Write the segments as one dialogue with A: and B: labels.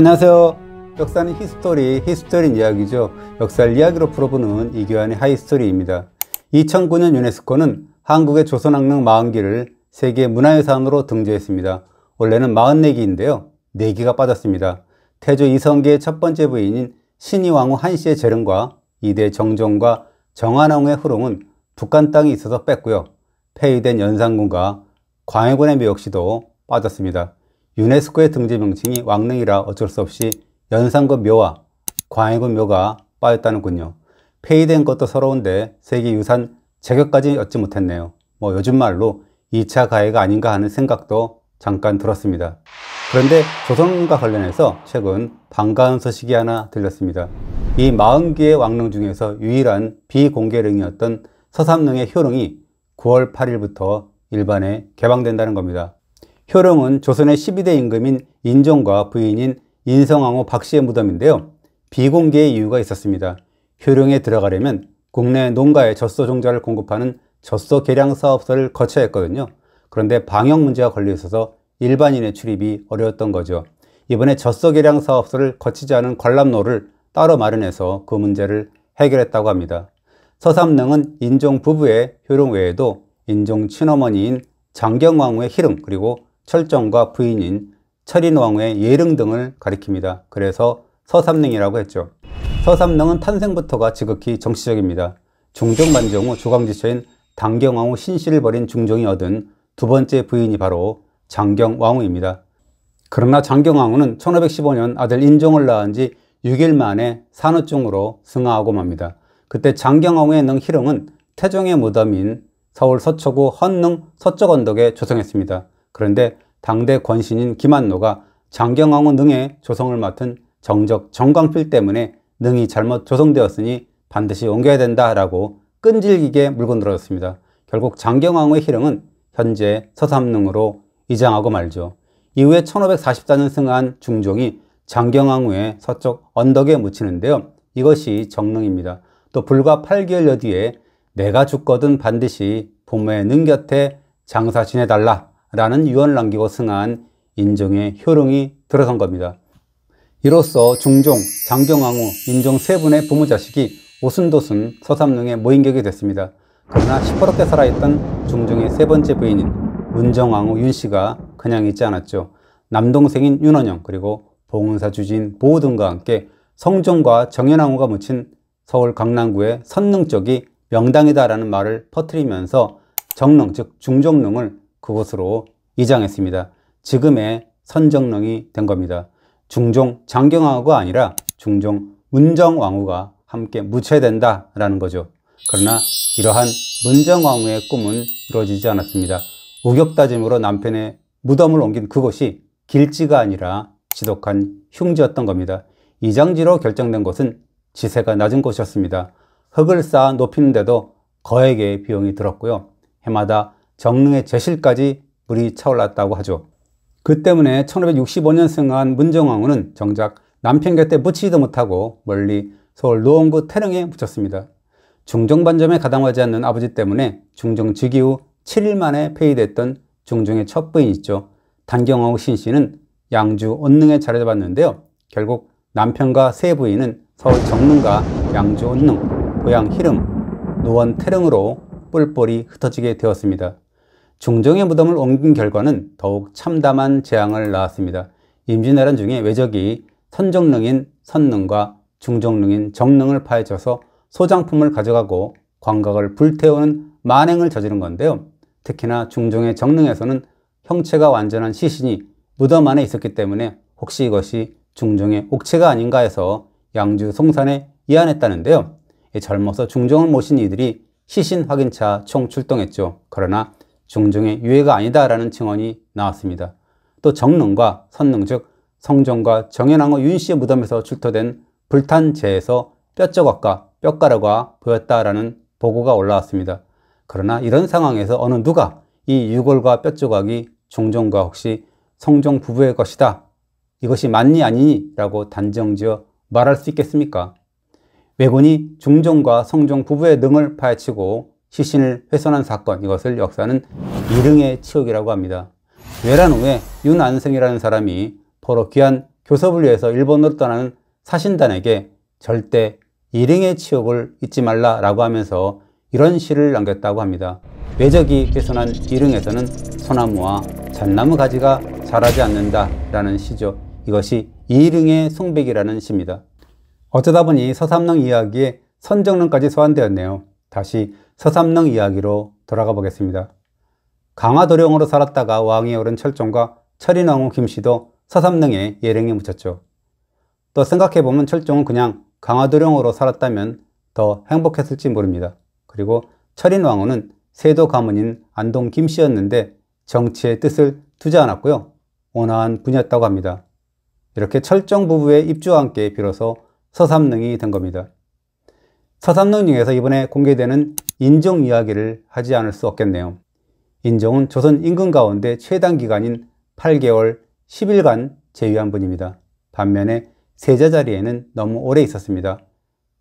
A: 안녕하세요. 역사는 히스토리, 히스토리 이야기죠. 역사를 이야기로 풀어보는 이교환의 하이스토리입니다. 2009년 유네스코는 한국의 조선왕릉 40기를 세계 문화유산으로 등재했습니다. 원래는 44기인데요. 4기가 빠졌습니다. 태조 이성계의 첫 번째 부인인 신이왕후 한씨의 재릉과 이대 정종과 정한왕후의 후롱은 북한 땅이 있어서 뺐고요. 폐위된 연산군과 광해군의 묘역시도 빠졌습니다. 유네스코의 등재 명칭이 왕릉이라 어쩔 수 없이 연산군 묘와 광해군 묘가 빠졌다는군요. 폐위된 것도 서러운데 세계유산 제격까지 얻지 못했네요. 뭐 요즘 말로 2차 가해가 아닌가 하는 생각도 잠깐 들었습니다. 그런데 조선과 관련해서 최근 반가운 소식이 하나 들렸습니다. 이 40개의 왕릉 중에서 유일한 비공개릉이었던 서삼릉의 효릉이 9월 8일부터 일반에 개방된다는 겁니다. 효령은 조선의 12대 임금인 인종과 부인인 인성왕후 박씨의 무덤인데요. 비공개의 이유가 있었습니다. 효령에 들어가려면 국내 농가에 젖소 종자를 공급하는 젖소 계량 사업소를 거쳐야 했거든요. 그런데 방역 문제가 걸려 있어서 일반인의 출입이 어려웠던 거죠. 이번에 젖소 계량 사업소를 거치지 않은 관람로를 따로 마련해서 그 문제를 해결했다고 합니다. 서삼릉은 인종 부부의 효룡 외에도 인종 친어머니인 장경왕후의 희릉 그리고 철정과 부인인 철인왕후의 예릉 등을 가리킵니다. 그래서 서삼릉이라고 했죠. 서삼릉은 탄생부터가 지극히 정치적입니다. 중종만종 후 조강지처인 당경왕후 신씨를 벌인 중종이 얻은 두 번째 부인이 바로 장경왕후입니다. 그러나 장경왕후는 1515년 아들 인종을 낳은 지 6일 만에 산후증으로 승하하고 맙니다. 그때 장경왕후의 능 희릉은 태종의 무덤인 서울 서초구 헌릉 서쪽 언덕에 조성했습니다. 그런데 당대 권신인 김한노가 장경왕후 능의 조성을 맡은 정적 정광필 때문에 능이 잘못 조성되었으니 반드시 옮겨야 된다라고 끈질기게 물고 늘었습니다. 어 결국 장경왕후의 희령은 현재 서삼릉으로 이장하고 말죠. 이후에 1544년 승한 중종이 장경왕후의 서쪽 언덕에 묻히는데요. 이것이 정릉입니다. 또 불과 8개월여 뒤에 내가 죽거든 반드시 부모의 능 곁에 장사 지내달라 라는 유언을 남기고 승한 인종의 효령이 들어선 겁니다. 이로써 중종, 장경왕후, 인종 세 분의 부모 자식이 오순도순 서삼릉에 모인격이 됐습니다. 그러나 시퍼렇게 살아있던 중종의 세 번째 부인인 문정왕후 윤씨가 그냥 있지 않았죠. 남동생인 윤원영 그리고 봉은사 주진 보호 등과 함께 성종과 정현왕후가 묻힌 서울 강남구의 선릉 쪽이 명당이다라는 말을 퍼뜨리면서 정릉 즉 중종릉을 그곳으로 이장했습니다. 지금의 선정령이된 겁니다. 중종 장경왕후가 아니라 중종 문정왕후가 함께 무채된다라는 거죠. 그러나 이러한 문정왕후의 꿈은 이루어지지 않았습니다. 우격다짐으로 남편의 무덤을 옮긴 그곳이 길지가 아니라 지독한 흉지였던 겁니다. 이장지로 결정된 것은 지세가 낮은 곳이었습니다. 흙을 쌓아 높이는데도 거액의 비용이 들었고요. 해마다 정릉의 제실까지 물이 차올랐다고 하죠. 그 때문에 1565년 생한 문정왕후는 정작 남편 곁에 묻히지도 못하고 멀리 서울 노원구 태릉에 묻혔습니다. 중종반점에 가담하지 않는 아버지 때문에 중종 즉위 후 7일 만에 폐위됐던 중종의 첫 부인 있죠. 단경왕후 신씨는 양주 온릉에 자리잡았는데요. 결국 남편과 세 부인은 서울 정릉과 양주 온릉, 고향 희름, 노원 태릉으로 뿔뿔이 흩어지게 되었습니다. 중종의 무덤을 옮긴 결과는 더욱 참담한 재앙을 낳았습니다. 임진왜란 중에 외적이 선정릉인 선릉과 중정릉인 정릉을 파헤쳐서 소장품을 가져가고 광각을 불태우는 만행을 저지른 건데요. 특히나 중종의 정릉에서는 형체가 완전한 시신이 무덤 안에 있었기 때문에 혹시 이것이 중종의 옥체가 아닌가 해서 양주 송산에 이안했다는데요. 젊어서 중종을 모신 이들이 시신 확인차 총 출동했죠. 그러나 중종의 유해가 아니다라는 증언이 나왔습니다. 또 정릉과 선릉 즉 성종과 정현왕후 윤씨의 무덤에서 출토된 불탄 재에서 뼈조각과 뼈가루가 보였다라는 보고가 올라왔습니다. 그러나 이런 상황에서 어느 누가 이 유골과 뼈조각이 종종과 혹시 성종 부부의 것이다. 이것이 맞니 아니니? 라고 단정지어 말할 수 있겠습니까? 왜군이 중종과 성종 부부의 능을 파헤치고 시신을 훼손한 사건 이것을 역사는 이등의 치욕이라고 합니다. 외란 후에 윤안생이라는 사람이 포로 귀한 교섭을 위해서 일본으로 떠나는 사신단에게 절대 일행의 치욕을 잊지 말라라고 하면서 이런 시를 남겼다고 합니다. 외적이 훼손한 일흥에서는 소나무와 잣나무 가지가 자라지 않는다라는 시죠. 이것이 이릉의 송백이라는 시입니다. 어쩌다 보니 서삼릉 이야기에 선정릉까지 소환되었네요. 다시 서삼릉 이야기로 돌아가 보겠습니다. 강화도령으로 살았다가 왕위에 오른 철종과 철인왕후 김씨도 서삼릉의예령에 묻혔죠. 또 생각해보면 철종은 그냥 강화도령으로 살았다면 더 행복했을지 모릅니다. 그리고 철인왕후는 세도 가문인 안동 김씨였는데 정치의 뜻을 두지 않았고요. 온화한 분이었다고 합니다. 이렇게 철정 부부의 입주와 함께 비로소 서삼릉이 된 겁니다. 서산릉 중에서 이번에 공개되는 인종 이야기를 하지 않을 수 없겠네요. 인종은 조선 임금 가운데 최단 기간인 8개월 10일간 제위한 분입니다. 반면에 세자 자리에는 너무 오래 있었습니다.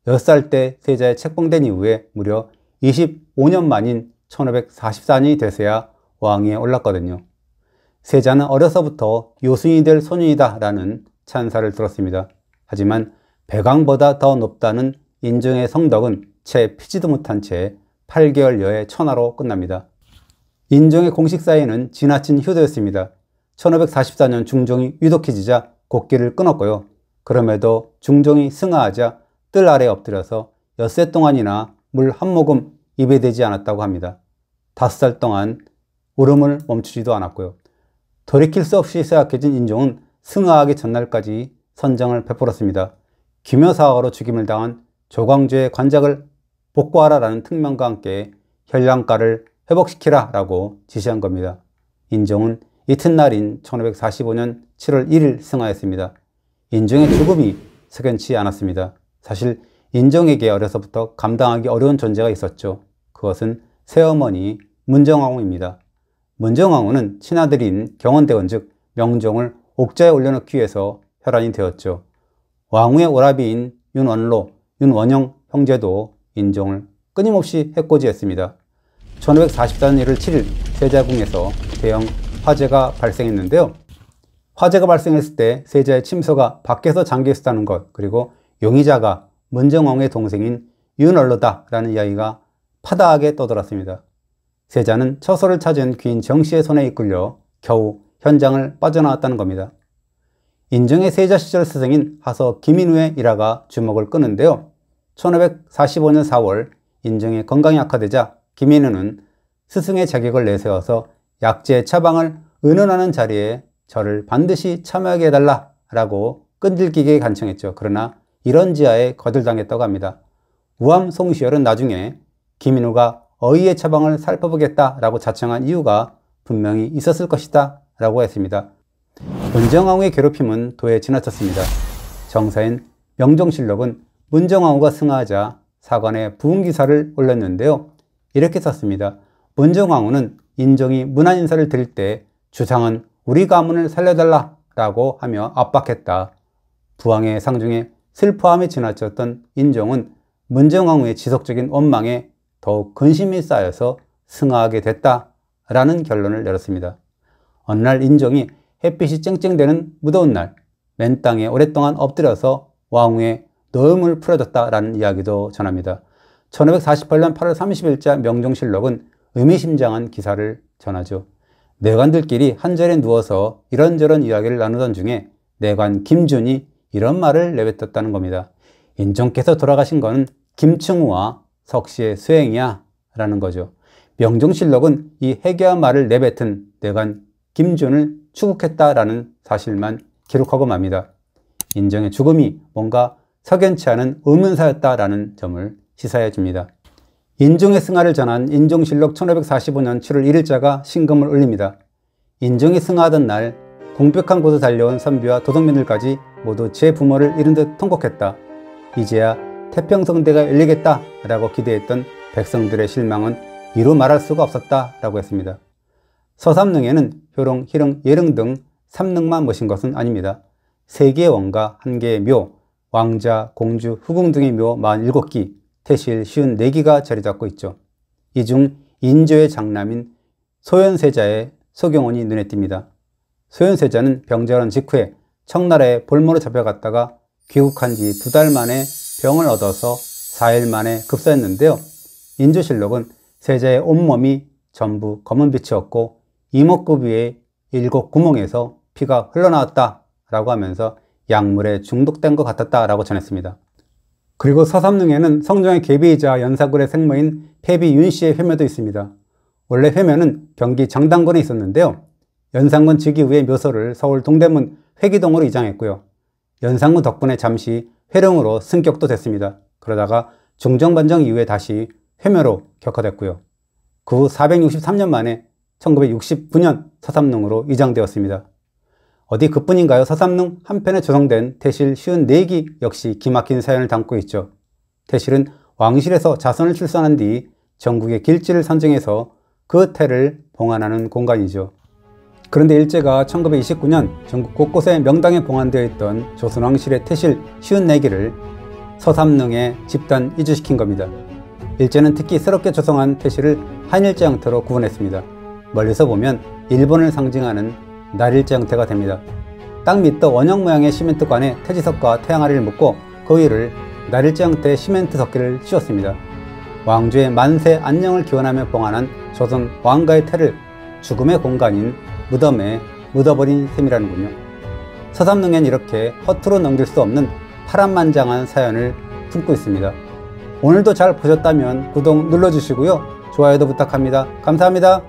A: 6살때 세자에 책봉된 이후에 무려 25년 만인 1544년이 되서야 왕위에 올랐거든요. 세자는 어려서부터 요순이 될 소년이다 라는 찬사를 들었습니다. 하지만 배강보다더 높다는 인종의 성덕은 채 피지도 못한 채 8개월여의 천하로 끝납니다. 인종의 공식 사이는 지나친 효도였습니다. 1544년 중종이 위독해지자 곡기를 끊었고요. 그럼에도 중종이 승하하자 뜰 아래 엎드려서 엿새 동안이나 물 한 모금 입에 대지 않았다고 합니다. 다섯 살 동안 울음을 멈추지도 않았고요. 돌이킬 수 없이 쇠약해진 인종은 승하하기 전날까지 선정을 베풀었습니다. 김여사화로 죽임을 당한 조광조의 관작을 복구하라라는 특명과 함께 현량가를 회복시키라라고 지시한 겁니다. 인종은 이튿날인 1545년 7월 1일 승하했습니다. 인종의 죽음이 석연치 않았습니다. 사실 인종에게 어려서부터 감당하기 어려운 존재가 있었죠. 그것은 새어머니 문정왕후입니다. 문정왕후는 친아들인 경원대원 즉 명종을 옥좌에 올려놓기 위해서 혈안이 되었죠. 왕후의 오라비인 윤원로, 윤원영 형제도 인종을 끊임없이 해코지했습니다. 1544년 1월 7일 세자궁에서 대형 화재가 발생했는데요. 화재가 발생했을 때 세자의 침소가 밖에서 잠겨 있었다는 것 그리고 용의자가 문정왕의 동생인 윤얼로다라는 이야기가 파다하게 떠돌았습니다. 세자는 처소를 찾은 귀인 정씨의 손에 이끌려 겨우 현장을 빠져나왔다는 겁니다. 인정의 세자 시절 스승인 하서 김인우의 일화가 주목을 끄는데요. 1545년 4월 인종의 건강이 악화되자 김인우는 스승의 자격을 내세워서 약제 처방을 의논하는 자리에 저를 반드시 참여하게 해달라 라고 끈질기게 간청했죠. 그러나 이런 지하에 거들당했다고 합니다. 우암 송시열은 나중에 김인우가 어의의 처방을 살펴보겠다 라고 자청한 이유가 분명히 있었을 것이다 라고 했습니다. 문정왕후의 괴롭힘은 도에 지나쳤습니다. 정사인 명종실록은 문정왕후가 승하하자 사관에 부흥기사를 올렸는데요. 이렇게 썼습니다. 문정왕후는 인종이 문안인사를 드릴 때 주상은 우리 가문을 살려달라 라고 하며 압박했다. 부왕의 상중에 슬퍼함이 지나쳤던 인종은 문정왕후의 지속적인 원망에 더욱 근심이 쌓여서 승하하게 됐다 라는 결론을 내렸습니다. 어느 날 인종이 햇빛이 쨍쨍대는 무더운 날 맨 땅에 오랫동안 엎드려서 왕후의 너음을 풀어줬다라는 이야기도 전합니다. 1548년 8월 30일자 명종실록은 의미심장한 기사를 전하죠. 내관들끼리 한자리에 누워서 이런저런 이야기를 나누던 중에 내관 김준이 이런 말을 내뱉었다는 겁니다. 인종께서 돌아가신 건 김충우와 석씨의 수행이야 라는 거죠. 명종실록은 이 해괴한 말을 내뱉은 내관 김준을 추국했다라는 사실만 기록하고 맙니다. 인정의 죽음이 뭔가 석연치 않은 의문사였다라는 점을 시사해 줍니다. 인종의 승하를 전한 인종실록 1545년 7월 1일자가 신금을 울립니다. 인종이 승하하던 날 공백한 곳에 달려온 선비와 도덕민들까지 모두 제 부모를 잃은 듯 통곡했다. 이제야 태평성대가 열리겠다 라고 기대했던 백성들의 실망은 이루 말할 수가 없었다 라고 했습니다. 서삼릉에는 효롱, 희릉, 예릉 등 삼릉만 모신 것은 아닙니다. 세 개의 원과 한 개의 묘, 왕자, 공주, 후궁 등의 묘 47기, 태실 54기가 자리잡고 있죠. 이 중 인조의 장남인 소현세자의 소경원이 눈에 띕니다. 소현세자는 병자원 직후에 청나라에 볼모로 잡혀갔다가 귀국한 지 두 달 만에 병을 얻어서 4일 만에 급사했는데요. 인조실록은 세자의 온몸이 전부 검은 빛이었고 이목구비의 일곱 구멍에서 피가 흘러나왔다 라고 하면서 약물에 중독된 것 같았다라고 전했습니다. 그리고 서삼릉에는 성종의 개비이자 연사굴의 생모인 폐비 윤 씨의 회묘도 있습니다. 원래 회묘는 경기 정당군에 있었는데요. 연산군 즉위 후에 묘소를 서울 동대문 회기동으로 이장했고요. 연산군 덕분에 잠시 회룡으로 승격도 됐습니다. 그러다가 중정반정 이후에 다시 회묘로 격화됐고요. 그 후 463년 만에 1969년 서삼릉으로 이장되었습니다. 어디 그뿐인가요? 서삼릉 한편에 조성된 태실 54기 역시 기막힌 사연을 담고 있죠. 대실은 왕실에서 자손을 출산한 뒤 전국의 길지를 선정해서 그 태를 봉안하는 공간이죠. 그런데 일제가 1929년 전국 곳곳에 명당에 봉안되어 있던 조선왕실의 태실 54기를 서삼릉에 집단 이주시킨 겁니다. 일제는 특히 새롭게 조성한 태실을 한일제 형태로 구분했습니다. 멀리서 보면 일본을 상징하는 날일제 형태가 됩니다. 땅 밑도 원형 모양의 시멘트관에 태지석과 태양아리를 묶고 그 위를 날일제 형태의 시멘트 석기를 씌웠습니다. 왕조의 만세 안녕을 기원하며 봉하는 조선 왕가의 태를 죽음의 공간인 무덤에 묻어버린 셈이라는군요. 서삼릉엔 이렇게 허투루 넘길 수 없는 파란만장한 사연을 품고 있습니다. 오늘도 잘 보셨다면 구독 눌러주시고요. 좋아요도 부탁합니다. 감사합니다.